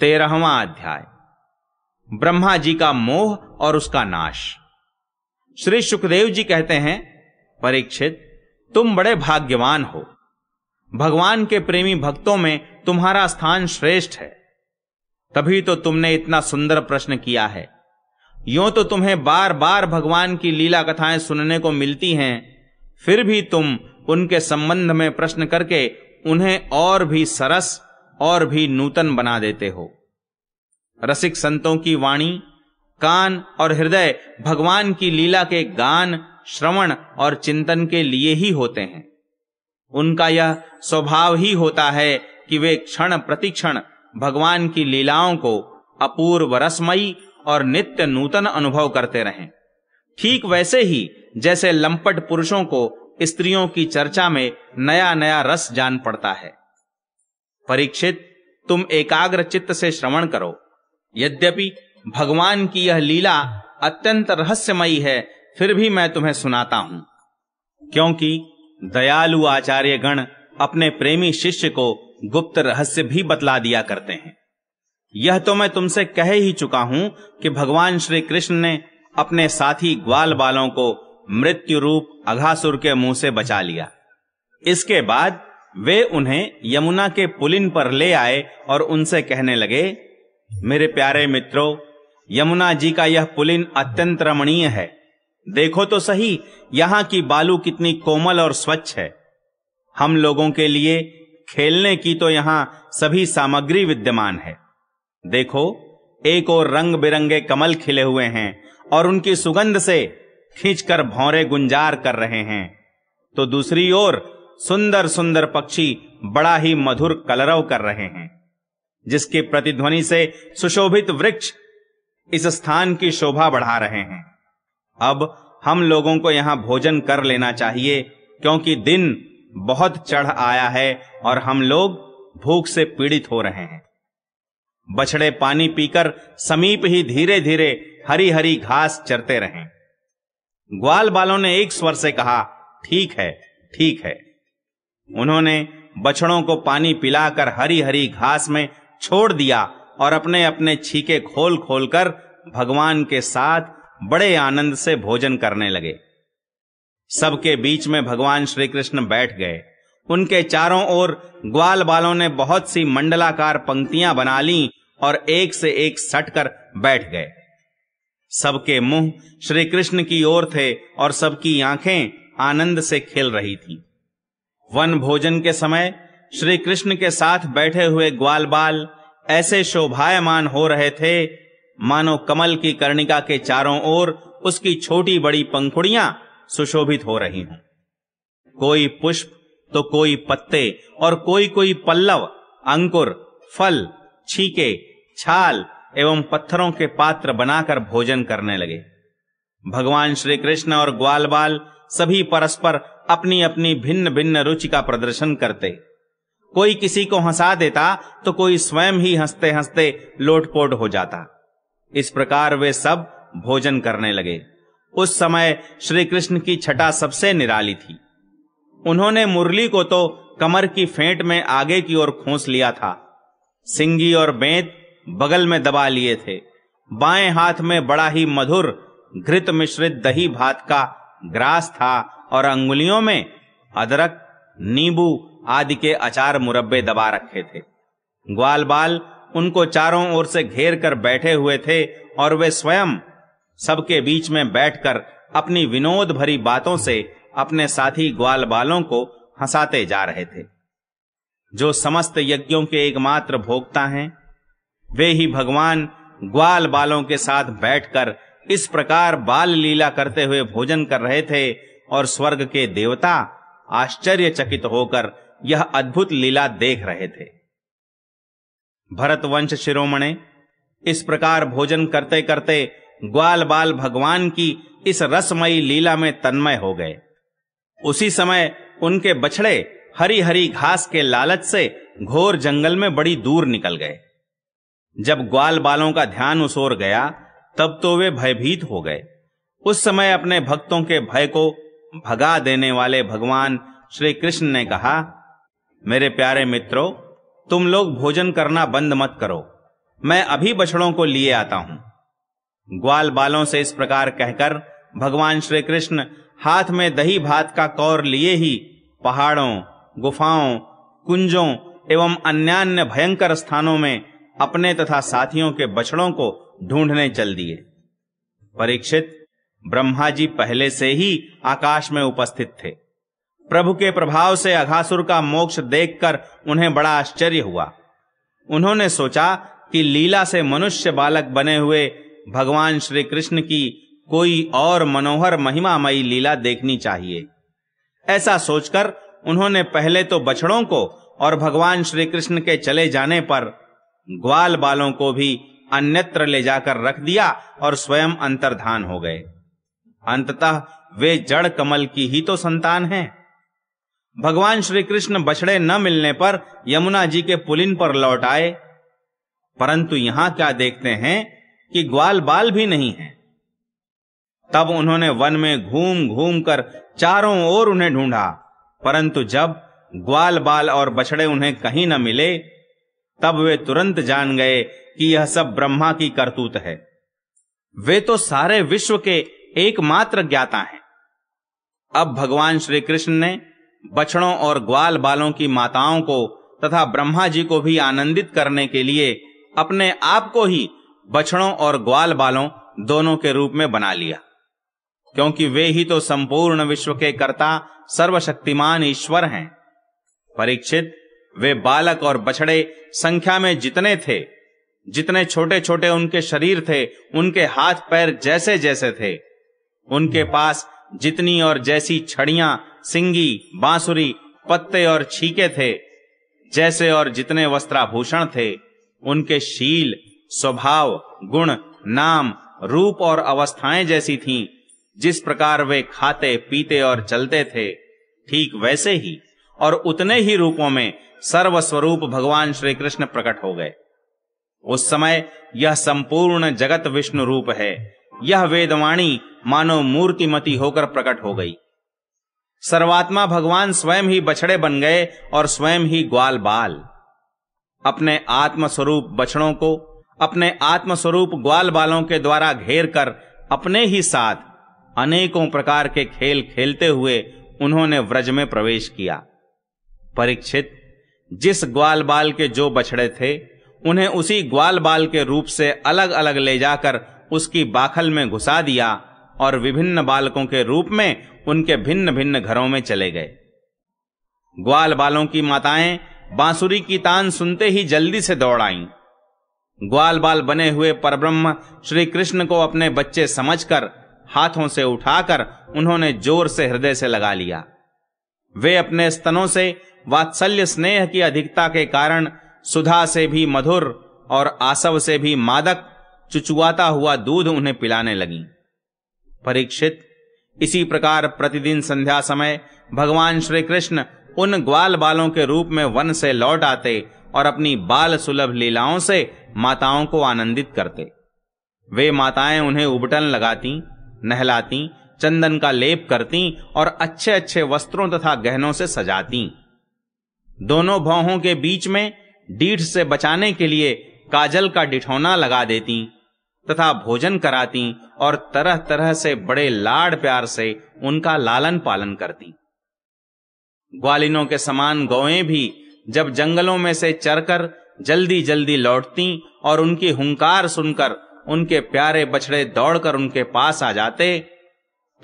तेरहवा अध्याय ब्रह्मा जी का मोह और उसका नाश श्री सुखदेव जी कहते हैं परीक्षित तुम बड़े भाग्यवान हो भगवान के प्रेमी भक्तों में तुम्हारा स्थान श्रेष्ठ है तभी तो तुमने इतना सुंदर प्रश्न किया है यो तो तुम्हें बार बार भगवान की लीला कथाएं सुनने को मिलती हैं फिर भी तुम उनके संबंध में प्रश्न करके उन्हें और भी सरस और भी नूतन बना देते हो रसिक संतों की वाणी कान और हृदय भगवान की लीला के गान श्रवण और चिंतन के लिए ही होते हैं उनका यह स्वभाव ही होता है कि वे क्षण प्रतिक्षण भगवान की लीलाओं को अपूर्व रसमयी और नित्य नूतन अनुभव करते रहें ठीक वैसे ही जैसे लंपट पुरुषों को स्त्रियों की चर्चा में नया नया रस जान पड़ता है परीक्षित तुम एकाग्र चित्त से श्रवण करो यद्यपि भगवान की यह लीला अत्यंत रहस्यमयी है फिर भी मैं तुम्हें सुनाता हूं क्योंकि दयालु आचार्य गण अपने प्रेमी शिष्य को गुप्त रहस्य भी बतला दिया करते हैं यह तो मैं तुमसे कह ही चुका हूं कि भगवान श्री कृष्ण ने अपने साथी ग्वाल बालों को मृत्यु रूप अघासुर के मुंह से बचा लिया इसके बाद वे उन्हें यमुना के पुलिन पर ले आए और उनसे कहने लगे मेरे प्यारे मित्रों यमुना जी का यह पुलिन अत्यंत रमणीय है देखो तो सही यहां की बालू कितनी कोमल और स्वच्छ है हम लोगों के लिए खेलने की तो यहां सभी सामग्री विद्यमान है देखो एक और रंग बिरंगे कमल खिले हुए हैं और उनकी सुगंध से खींचकर भौरे गुंजार कर रहे हैं तो दूसरी ओर सुंदर सुंदर पक्षी बड़ा ही मधुर कलरव कर रहे हैं जिसके प्रतिध्वनि से सुशोभित वृक्ष इस स्थान की शोभा बढ़ा रहे हैं अब हम लोगों को यहां भोजन कर लेना चाहिए क्योंकि दिन बहुत चढ़ आया है और हम लोग भूख से पीड़ित हो रहे हैं बछड़े पानी पीकर समीप ही धीरे धीरे हरी हरी घास चरते रहे ग्वाल बालों ने एक स्वर से कहा ठीक है ठीक है उन्होंने बछड़ों को पानी पिलाकर हरी हरी घास में छोड़ दिया और अपने अपने छीके खोल खोल कर भगवान के साथ बड़े आनंद से भोजन करने लगे सबके बीच में भगवान श्री कृष्ण बैठ गए उनके चारों ओर ग्वाल बालों ने बहुत सी मंडलाकार पंक्तियां बना ली और एक से एक सटकर बैठ गए सबके मुंह श्री कृष्ण की ओर थे और सबकी आंखें आनंद से खिल रही थीं। वन भोजन के समय श्री कृष्ण के साथ बैठे हुए ग्वाल बाल ऐसे शोभायमान हो रहे थे मानो कमल की कर्णिका के चारों ओर उसकी छोटी बड़ी पंखुड़ियां सुशोभित हो रही हैं कोई पुष्प तो कोई पत्ते और कोई कोई पल्लव अंकुर फल छीके छाल एवं पत्थरों के पात्र बनाकर भोजन करने लगे भगवान श्री कृष्ण और ग्वाल बाल सभी परस्पर अपनी अपनी भिन्न भिन्न रुचि का प्रदर्शन करते कोई किसी को हंसा देता तो कोई स्वयं ही हंसते हंसते लोटपोट हो जाता इस प्रकार वे सब भोजन करने लगे उस समय श्री कृष्ण की छटा सबसे निराली थी उन्होंने मुरली को तो कमर की फेंट में आगे की ओर खोस लिया था सिंगी और बेंत बगल में दबा लिए थे बाएं हाथ में बड़ा ही मधुर घृत मिश्रित दही भात का ग्रास था और अंगुलियों में अदरक नींबू आदि के अचार मुरब्बे दबा रखे थे ग्वाल बाल उनको चारों ओर से घेर कर बैठे हुए थे और वे स्वयं सबके बीच में बैठकर अपनी विनोद भरी बातों से अपने साथी ग्वाल बालों को हंसाते जा रहे थे जो समस्त यज्ञों के एकमात्र भोगता हैं वे ही भगवान ग्वाल बालों के साथ बैठकर इस प्रकार बाल लीला करते हुए भोजन कर रहे थे और स्वर्ग के देवता आश्चर्यचकित होकर यह अद्भुत लीला देख रहे थे भरतवंश शिरोमणे इस प्रकार भोजन करते करते ग्वाल बाल भगवान की इस रसमयी लीला में तन्मय हो गए उसी समय उनके बछड़े हरी हरी घास के लालच से घोर जंगल में बड़ी दूर निकल गए जब ग्वाल बालों का ध्यान उस ओर गया तब तो वे भयभीत हो गए उस समय अपने भक्तों के भय को भगा देने वाले भगवान श्री कृष्ण ने कहा मेरे प्यारे मित्रों तुम लोग भोजन करना बंद मत करो मैं अभी बछड़ों को लिए आता हूं ग्वाल बालों से इस प्रकार कहकर भगवान श्री कृष्ण हाथ में दही भात का कौर लिए ही पहाड़ों गुफाओं कुंजों एवं अन्य भयंकर स्थानों में अपने तथा साथियों के बछड़ों को ढूंढने चल दिए परीक्षित ब्रह्मा जी पहले से ही आकाश में उपस्थित थे प्रभु के प्रभाव से अघासुर का मोक्ष देखकर उन्हें बड़ा आश्चर्य हुआ उन्होंने सोचा कि लीला से मनुष्य बालक बने हुए भगवान श्री कृष्ण की कोई और मनोहर महिमामयी लीला देखनी चाहिए ऐसा सोचकर उन्होंने पहले तो बछड़ों को और भगवान श्री कृष्ण के चले जाने पर ग्वाल बालों को भी अन्यत्र ले जाकर रख दिया और स्वयं अंतर्धान हो गए अंततः वे जड़ कमल की ही तो संतान हैं भगवान श्री कृष्ण बछड़े न मिलने पर यमुना जी के पुलिन पर लौट आए परंतु यहां क्या देखते हैं कि ग्वाल बाल भी नहीं है तब उन्होंने वन में घूम घूम कर चारों ओर उन्हें ढूंढा परंतु जब ग्वाल बाल और बछड़े उन्हें कहीं न मिले तब वे तुरंत जान गए कि यह सब ब्रह्मा की करतूत है वे तो सारे विश्व के एकमात्र ज्ञाता हैं अब भगवान श्री कृष्ण ने बछड़ों और ग्वाल बालों की माताओं को तथा ब्रह्मा जी को भी आनंदित करने के लिए अपने आप को ही बछड़ों और ग्वाल बालों दोनों के रूप में बना लिया क्योंकि वे ही तो संपूर्ण विश्व के कर्ता सर्वशक्तिमान ईश्वर हैं परीक्षित वे बालक और बछड़े संख्या में जितने थे जितने छोटे छोटे उनके शरीर थे उनके हाथ पैर जैसे जैसे थे उनके पास जितनी और जैसी छड़ियां सिंगी बांसुरी पत्ते और छीके थे जैसे और जितने वस्त्राभूषण थे उनके शील स्वभाव गुण नाम रूप और अवस्थाएं जैसी थीं जिस प्रकार वे खाते पीते और चलते थे ठीक वैसे ही और उतने ही रूपों में सर्वस्वरूप भगवान श्री कृष्ण प्रकट हो गए उस समय यह संपूर्ण जगत विष्णु रूप है यह वेदवाणी मानो मूर्तिमती होकर प्रकट हो गई सर्वात्मा भगवान स्वयं ही बछड़े बन गए और स्वयं ही ग्वाल बाल अपने आत्मस्वरूप बछड़ों को अपने आत्मस्वरूप ग्वाल बालों के द्वारा घेर कर अपने ही साथ अनेकों प्रकार के खेल खेलते हुए उन्होंने व्रज में प्रवेश किया परीक्षित जिस ग्वाल बाल के जो बछड़े थे उन्हें उसी ग्वाल बाल के रूप से अलग अलग ले जाकर उसकी बाखल में घुसा दिया और विभिन्न बालकों के रूप में उनके भिन्न भिन्न घरों में चले गए ग्वाल बालों की माताएं बांसुरी की तान सुनते ही जल्दी से दौड़ आईं ग्वाल बाल बने हुए परब्रह्म श्री कृष्ण को अपने बच्चे समझकर हाथों से उठाकर उन्होंने जोर से हृदय से लगा लिया वे अपने स्तनों से वात्सल्य स्नेह की अधिकता के कारण सुधा से भी मधुर और आसव से भी मादक चुचुआता हुआ दूध उन्हें पिलाने लगी परीक्षित इसी प्रकार प्रतिदिन संध्या समय भगवान श्री कृष्ण उन ग्वाल बालों के रूप में वन से लौट आते और अपनी बाल सुलभ लीलाओं से माताओं को आनंदित करते वे माताएं उन्हें उबटन लगाती नहलाती चंदन का लेप करती और अच्छे अच्छे वस्त्रों तथा गहनों से सजाती दोनों भौहों के बीच में डीठ से बचाने के लिए काजल का डिठौना लगा देती तथा भोजन कराती और तरह तरह से बड़े लाड़ प्यार से उनका लालन पालन करती ग्वालिनों के समान गौएं भी जब जंगलों में से चरकर जल्दी जल्दी लौटती और उनकी हुंकार सुनकर उनके प्यारे बछड़े दौड़कर उनके पास आ जाते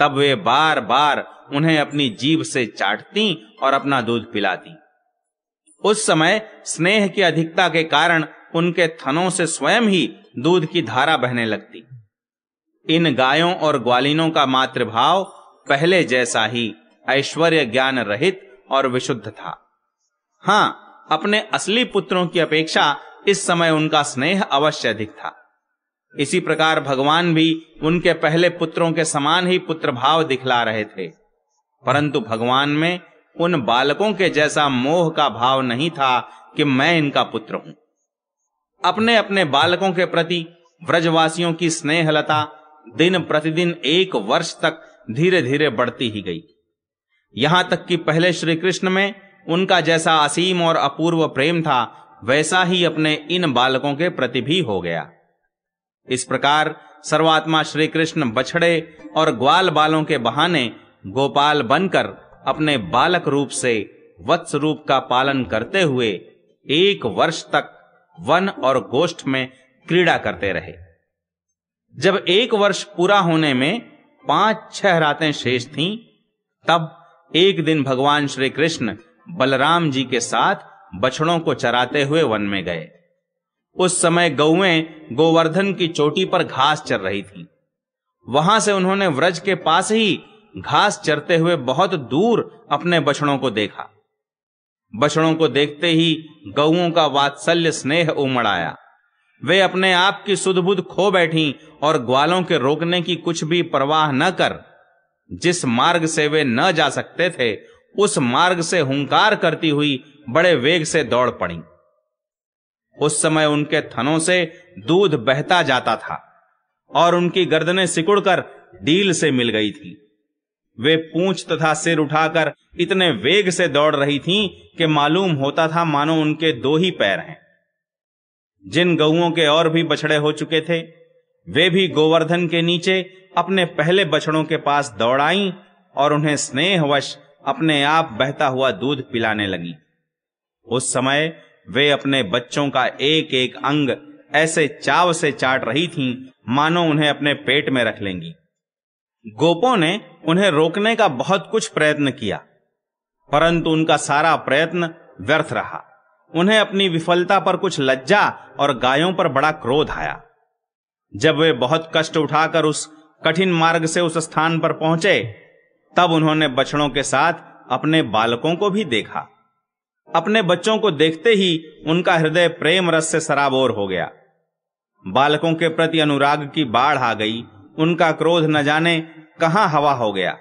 तब वे बार बार उन्हें अपनी जीभ से चाटती और अपना दूध पिलाती उस समय स्नेह की अधिकता के कारण उनके थनों से स्वयं ही दूध की धारा बहने लगती इन गायों और ग्वालिनों का मातृभाव पहले जैसा ही ऐश्वर्य ज्ञान रहित और विशुद्ध था हां अपने असली पुत्रों की अपेक्षा इस समय उनका स्नेह अवश्य अधिक था इसी प्रकार भगवान भी उनके पहले पुत्रों के समान ही पुत्र भाव दिखला रहे थे परंतु भगवान में उन बालकों के जैसा मोह का भाव नहीं था कि मैं इनका पुत्र हूं अपने अपने बालकों के प्रति ब्रजवासियों की स्नेहलता दिन प्रतिदिन एक वर्ष तक धीरे धीरे बढ़ती ही गई यहां तक कि पहले श्री कृष्ण में उनका जैसा असीम और अपूर्व प्रेम था वैसा ही अपने इन बालकों के प्रति भी हो गया इस प्रकार सर्वात्मा श्री कृष्ण बछड़े और ग्वाल बालों के बहाने गोपाल बनकर अपने बालक रूप से वत्स रूप का पालन करते हुए एक वर्ष तक वन और गोष्ठ में क्रीड़ा करते रहे जब एक वर्ष पूरा होने में पांच छह रातें शेष थीं, तब एक दिन भगवान श्री कृष्ण बलराम जी के साथ बछड़ों को चराते हुए वन में गए उस समय गौएं गोवर्धन की चोटी पर घास चर रही थीं। वहां से उन्होंने व्रज के पास ही घास चरते हुए बहुत दूर अपने बछड़ों को देखा बछड़ों को देखते ही गऊ का वात्सल्य स्नेह उमड़ आया वे अपने आप की सुधबुद खो बैठी और ग्वालों के रोकने की कुछ भी परवाह न कर जिस मार्ग से वे न जा सकते थे उस मार्ग से हुंकार करती हुई बड़े वेग से दौड़ पड़ी उस समय उनके थनों से दूध बहता जाता था और उनकी गर्दनें सिकुड़कर डील से मिल गई थी वे पूंछ तथा सिर उठाकर इतने वेग से दौड़ रही थीं कि मालूम होता था मानो उनके दो ही पैर हैं जिन गऊओं के और भी बछड़े हो चुके थे वे भी गोवर्धन के नीचे अपने पहले बछड़ों के पास दौड़ आई और उन्हें स्नेहवश अपने आप बहता हुआ दूध पिलाने लगी उस समय वे अपने बच्चों का एक एक अंग ऐसे चाव से चाट रही थीं मानो उन्हें अपने पेट में रख लेंगी गोपों ने उन्हें रोकने का बहुत कुछ प्रयत्न किया परंतु उनका सारा प्रयत्न व्यर्थ रहा उन्हें अपनी विफलता पर कुछ लज्जा और गायों पर बड़ा क्रोध आया जब वे बहुत कष्ट उठाकर उस कठिन मार्ग से उस स्थान पर पहुंचे तब उन्होंने बछड़ों के साथ अपने बालकों को भी देखा अपने बच्चों को देखते ही उनका हृदय प्रेम रस से सराबोर हो गया बालकों के प्रति अनुराग की बाढ़ आ गई उनका क्रोध न जाने कहां हवा हो गया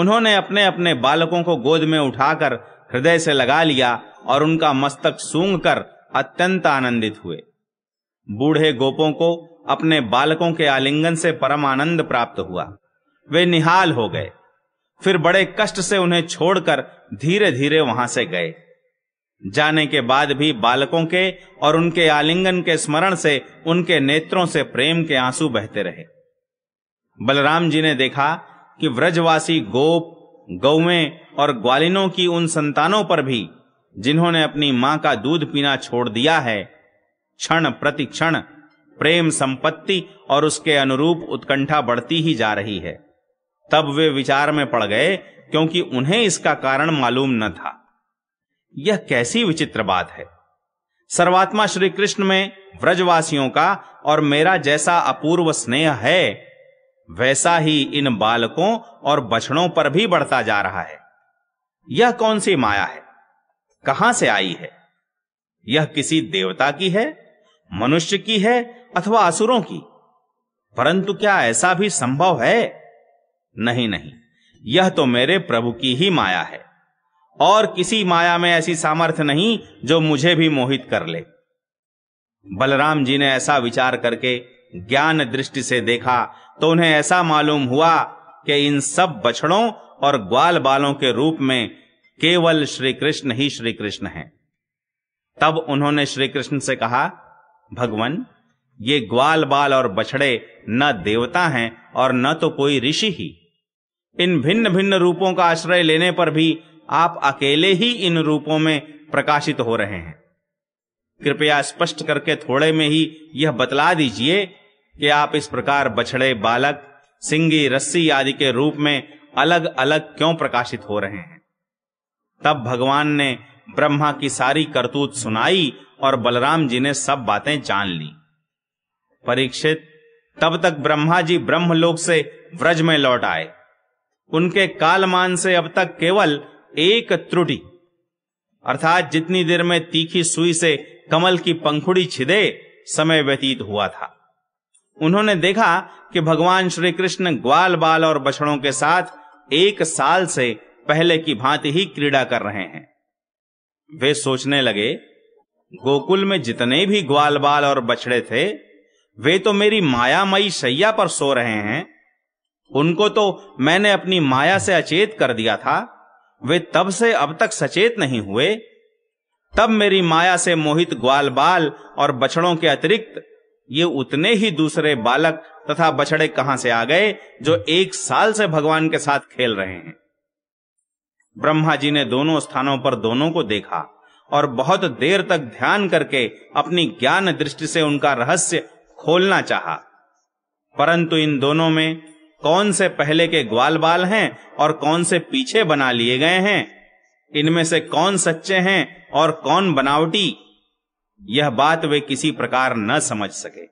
उन्होंने अपने अपने बालकों को गोद में उठाकर हृदय से लगा लिया और उनका मस्तक सूंघ कर अत्यंत आनंदित हुए बूढ़े गोपों को अपने बालकों के आलिंगन से परम आनंद प्राप्त हुआ वे निहाल हो गए फिर बड़े कष्ट से उन्हें छोड़कर धीरे धीरे वहां से गए जाने के बाद भी बालकों के और उनके आलिंगन के स्मरण से उनके नेत्रों से प्रेम के आंसू बहते रहे बलराम जी ने देखा कि व्रजवासी गोप गौवें और ग्वालिनों की उन संतानों पर भी जिन्होंने अपनी मां का दूध पीना छोड़ दिया है क्षण प्रति क्षण प्रेम संपत्ति और उसके अनुरूप उत्कंठा बढ़ती ही जा रही है तब वे विचार में पड़ गए क्योंकि उन्हें इसका कारण मालूम न था यह कैसी विचित्र बात है सर्वात्मा श्री कृष्ण में व्रजवासियों का और मेरा जैसा अपूर्व स्नेह है वैसा ही इन बालकों और बछड़ों पर भी बढ़ता जा रहा है यह कौन सी माया है कहां से आई है यह किसी देवता की है मनुष्य की है अथवा असुरों की परंतु क्या ऐसा भी संभव है नहीं नहीं यह तो मेरे प्रभु की ही माया है और किसी माया में ऐसी सामर्थ्य नहीं जो मुझे भी मोहित कर ले बलराम जी ने ऐसा विचार करके ज्ञान दृष्टि से देखा तो उन्हें ऐसा मालूम हुआ कि इन सब बछड़ों और ग्वाल बालों के रूप में केवल श्री कृष्ण ही श्री कृष्ण हैं तब उन्होंने श्री कृष्ण से कहा भगवान ये ग्वाल बाल और बछड़े न देवता हैं और न तो कोई ऋषि ही इन भिन्न भिन्न रूपों का आश्रय लेने पर भी आप अकेले ही इन रूपों में प्रकाशित हो रहे हैं कृपया स्पष्ट करके थोड़े में ही यह बतला दीजिए कि आप इस प्रकार बछड़े बालक सिंगी रस्सी आदि के रूप में अलग अलग क्यों प्रकाशित हो रहे हैं तब भगवान ने ब्रह्मा की सारी करतूत सुनाई और बलराम जी ने सब बातें जान ली परीक्षित तब तक ब्रह्मा जी ब्रह्मलोक से व्रज में लौट आए उनके कालमान से अब तक केवल एक त्रुटि अर्थात जितनी देर में तीखी सुई से कमल की पंखुड़ी छिदे समय व्यतीत हुआ था उन्होंने देखा कि भगवान श्री कृष्ण ग्वाल बाल और बछड़ों के साथ एक साल से पहले की भांति ही क्रीड़ा कर रहे हैं वे सोचने लगे गोकुल में जितने भी ग्वाल बाल और बछड़े थे वे तो मेरी मायामयी शैया पर सो रहे हैं उनको तो मैंने अपनी माया से अचेत कर दिया था वे तब से अब तक सचेत नहीं हुए तब मेरी माया से मोहित ग्वाल बाल और बछड़ों के अतिरिक्त ये उतने ही दूसरे बालक तथा बछड़े कहां से आ गए जो एक साल से भगवान के साथ खेल रहे हैं ब्रह्मा जी ने दोनों स्थानों पर दोनों को देखा और बहुत देर तक ध्यान करके अपनी ज्ञान दृष्टि से उनका रहस्य खोलना चाहा परंतु इन दोनों में कौन से पहले के ग्वाल बाल हैं और कौन से पीछे बना लिए गए हैं इनमें से कौन सच्चे हैं और कौन बनावटी यह बात वे किसी प्रकार न समझ सके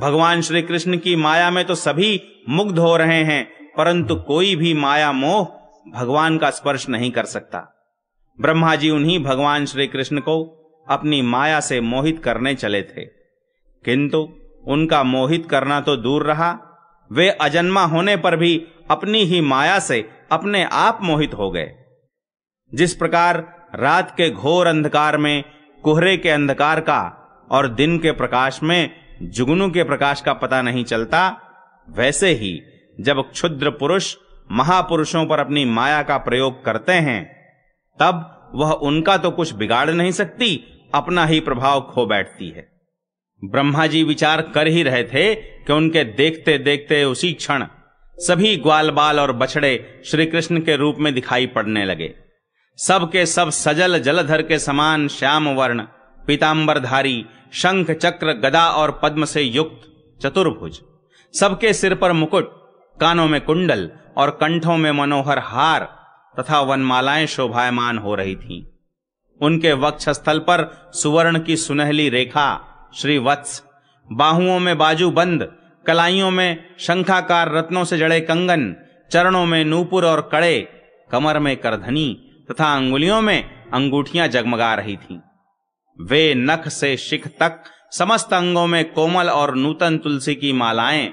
भगवान श्री कृष्ण की माया में तो सभी मुग्ध हो रहे हैं परंतु कोई भी माया मोह भगवान का स्पर्श नहीं कर सकता ब्रह्मा जी उन्हीं भगवान श्री कृष्ण को अपनी माया से मोहित करने चले थे किंतु उनका मोहित करना तो दूर रहा वे अजन्मा होने पर भी अपनी ही माया से अपने आप मोहित हो गए जिस प्रकार रात के घोर अंधकार में कोहरे के अंधकार का और दिन के प्रकाश में जुगनू के प्रकाश का पता नहीं चलता वैसे ही जब क्षुद्र पुरुष महापुरुषों पर अपनी माया का प्रयोग करते हैं तब वह उनका तो कुछ बिगाड़ नहीं सकती अपना ही प्रभाव खो बैठती है ब्रह्मा जी विचार कर ही रहे थे कि उनके देखते देखते उसी क्षण सभी ग्वाल बाल और बछड़े श्री कृष्ण के रूप में दिखाई पड़ने लगे सब के सब सजल जलधर के समान श्याम वर्ण पीताम्बर धारी शंख चक्र गदा और पद्म से युक्त चतुर्भुज सबके सिर पर मुकुट कानों में कुंडल और कंठों में मनोहर हार तथा वनमालाएं शोभायमान हो रही थीं। उनके वक्षस्थल पर सुवर्ण की सुनहली रेखा श्री वत्स बाहुओं में बाजू बंद कलाइयों में शंखाकार रत्नों से जड़े कंगन चरणों में नूपुर और कड़े कमर में करधनी तथा अंगुलियों में अंगूठियां जगमगा रही थीं वे नख से शिख तक समस्त अंगों में कोमल और नूतन तुलसी की मालाएं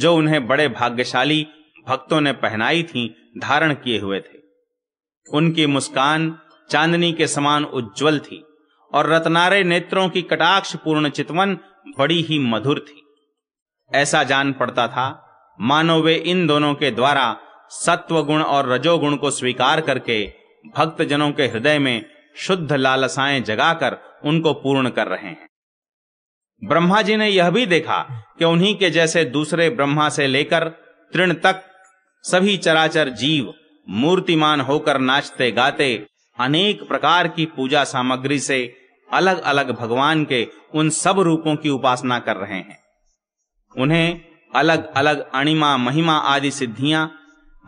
जो उन्हें बड़े भाग्यशाली भक्तों ने पहनाई थीं धारण किए हुए थे उनकी मुस्कान चांदनी के समान उज्जवल थी और रतनारे नेत्रों की कटाक्ष पूर्ण चितवन बड़ी ही मधुर थी ऐसा जान पड़ता था मानो वे इन दोनों के द्वारा सत्व गुण और रजोगुण को स्वीकार करके भक्त जनों के हृदय में शुद्ध लालसाएं जगाकर उनको पूर्ण कर रहे हैं ब्रह्मा जी ने यह भी देखा कि उन्हीं के जैसे दूसरे ब्रह्मा से लेकर तृण तक सभी चराचर जीव मूर्तिमान होकर नाचते गाते अनेक प्रकार की पूजा सामग्री से अलग अलग भगवान के उन सब रूपों की उपासना कर रहे हैं उन्हें अलग अलग अणिमा महिमा आदि सिद्धियां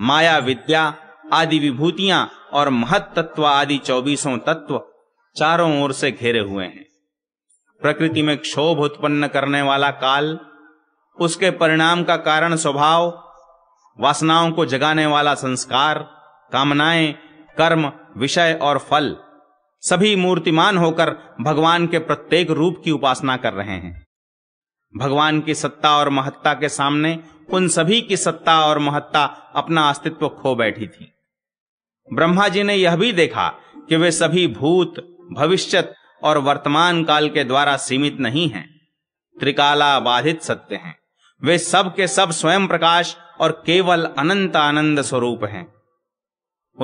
माया विद्या आदि विभूतियां और महत तत्व आदि चौबीसों तत्व चारों ओर से घेरे हुए हैं प्रकृति में क्षोभ उत्पन्न करने वाला काल उसके परिणाम का कारण स्वभाव वासनाओं को जगाने वाला संस्कार कामनाएं कर्म विषय और फल सभी मूर्तिमान होकर भगवान के प्रत्येक रूप की उपासना कर रहे हैं भगवान की सत्ता और महत्ता के सामने उन सभी की सत्ता और महत्ता अपना अस्तित्व खो बैठी थी ब्रह्मा जी ने यह भी देखा कि वे सभी भूत भविष्यत और वर्तमान काल के द्वारा सीमित नहीं हैं त्रिकाला बाधित सत्य हैं वे सब के सब स्वयं प्रकाश और केवल अनंत आनंद स्वरूप हैं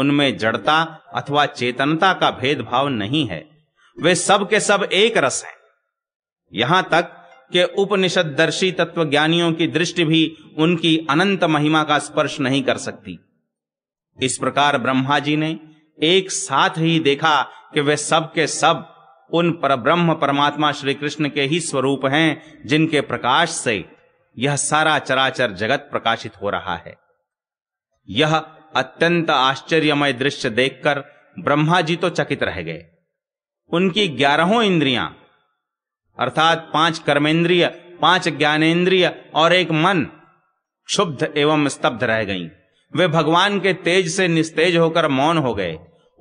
उनमें जड़ता अथवा चेतनता का भेदभाव नहीं है वे सब के सब एक रस हैं यहां तक कि उपनिषद दर्शी तत्व ज्ञानियों की दृष्टि भी उनकी अनंत महिमा का स्पर्श नहीं कर सकती इस प्रकार ब्रह्मा जी ने एक साथ ही देखा कि वे सब के सब उन पर ब्रह्म परमात्मा श्री कृष्ण के ही स्वरूप हैं जिनके प्रकाश से यह सारा चराचर जगत प्रकाशित हो रहा है यह अत्यंत आश्चर्यमय दृश्य देखकर ब्रह्मा जी तो चकित रह गए उनकी ग्यारहों इंद्रियां अर्थात पांच कर्मेंद्रिय पांच ज्ञानेन्द्रिय और एक मन क्षुब्ध एवं स्तब्ध रह गईं। वे भगवान के तेज से निस्तेज होकर मौन हो गए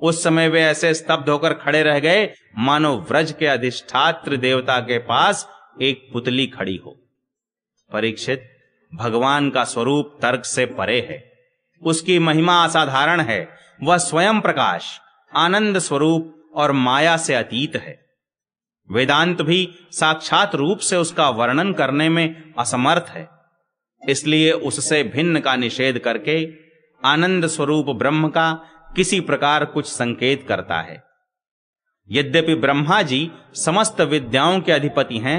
उस समय वे ऐसे स्तब्ध होकर खड़े रह गए मानो व्रज के अधिष्ठात्र देवता के पास एक पुतली खड़ी हो परीक्षित भगवान का स्वरूप तर्क से परे है उसकी महिमा असाधारण है वह स्वयं प्रकाश आनंद स्वरूप और माया से अतीत है वेदांत भी साक्षात रूप से उसका वर्णन करने में असमर्थ है इसलिए उससे भिन्न का निषेध करके आनंद स्वरूप ब्रह्म का किसी प्रकार कुछ संकेत करता है यद्यपि ब्रह्मा जी समस्त विद्याओं के अधिपति हैं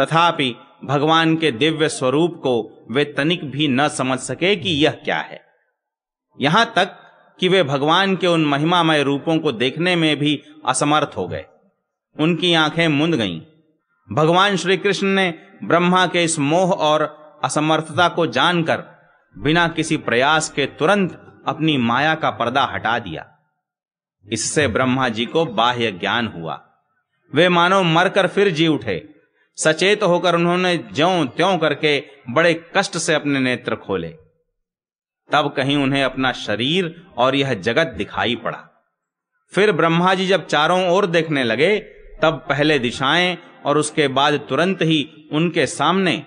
तथापि भगवान के दिव्य स्वरूप को वे तनिक भी न समझ सके कि यह क्या है यहां तक कि वे भगवान के उन महिमामय रूपों को देखने में भी असमर्थ हो गए उनकी आंखें मुंद गईं भगवान श्री कृष्ण ने ब्रह्मा के इस मोह और असमर्थता को जानकर बिना किसी प्रयास के तुरंत अपनी माया का पर्दा हटा दिया इससे ब्रह्मा जी को बाह्य ज्ञान हुआ वे मानो मरकर फिर जी उठे सचेत होकर उन्होंने ज्यो त्यों करके बड़े कष्ट से अपने नेत्र खोले तब कहीं उन्हें अपना शरीर और यह जगत दिखाई पड़ा फिर ब्रह्मा जी जब चारों ओर देखने लगे तब पहले दिशाएं और उसके बाद तुरंत ही उनके सामने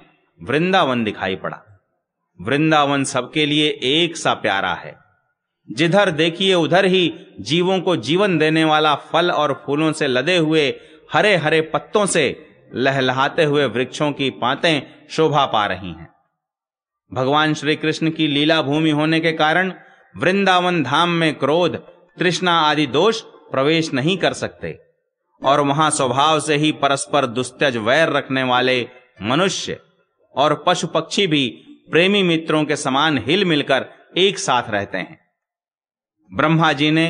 वृंदावन दिखाई पड़ा वृंदावन सबके लिए एक सा प्यारा है जिधर देखिए उधर ही जीवों को जीवन देने वाला फल और फूलों से लदे हुए हरे हरे पत्तों से लहलहाते हुए वृक्षों की पाते शोभा पा रही हैं भगवान श्री कृष्ण की लीला भूमि होने के कारण वृंदावन धाम में क्रोध तृष्णा आदि दोष प्रवेश नहीं कर सकते और वहां स्वभाव से ही परस्पर दुस्तज वैर रखने वाले मनुष्य और पशु पक्षी भी प्रेमी मित्रों के समान हिल मिलकर एक साथ रहते हैं ब्रह्मा जी ने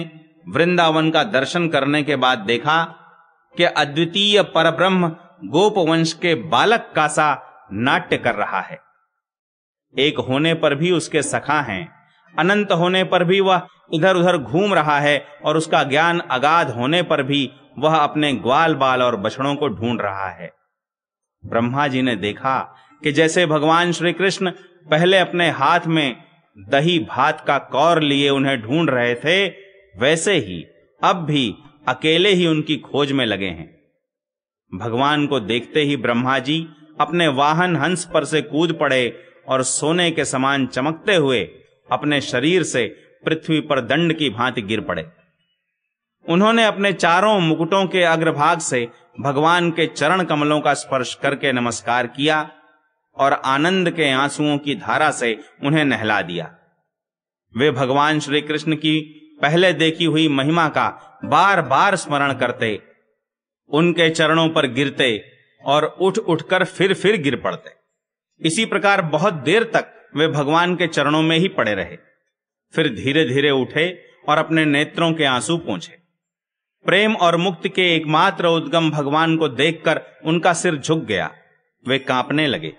वृंदावन का दर्शन करने के बाद देखा कि अद्वितीय परब्रह्म गोप वंश के बालक का सा नाट्य कर रहा है एक होने पर भी उसके सखा हैं अनंत होने पर भी वह इधर उधर घूम रहा है और उसका ज्ञान अगाध होने पर भी वह अपने ग्वाल बाल और बछड़ों को ढूंढ रहा है ब्रह्मा जी ने देखा कि जैसे भगवान श्री कृष्ण पहले अपने हाथ में दही भात का कौर लिए उन्हें ढूंढ रहे थे वैसे ही अब भी अकेले ही उनकी खोज में लगे हैं भगवान को देखते ही ब्रह्मा जी अपने वाहन हंस पर से कूद पड़े और सोने के समान चमकते हुए अपने शरीर से पृथ्वी पर दंड की भांति गिर पड़े उन्होंने अपने चारों मुकुटों के अग्रभाग से भगवान के चरण कमलों का स्पर्श करके नमस्कार किया और आनंद के आंसुओं की धारा से उन्हें नहला दिया वे भगवान श्री कृष्ण की पहले देखी हुई महिमा का बार बार स्मरण करते उनके चरणों पर गिरते और उठ उठकर फिर फिर गिर पड़ते इसी प्रकार बहुत देर तक वे भगवान के चरणों में ही पड़े रहे फिर धीरे धीरे उठे और अपने नेत्रों के आंसू पहुंचे प्रेम और मुक्ति के एकमात्र उद्गम भगवान को देखकर उनका सिर झुक गया वे कांपने लगे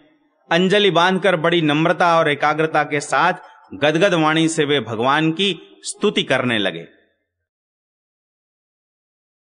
अंजलि बांधकर बड़ी नम्रता और एकाग्रता के साथ गदगद वाणी से वे भगवान की स्तुति करने लगे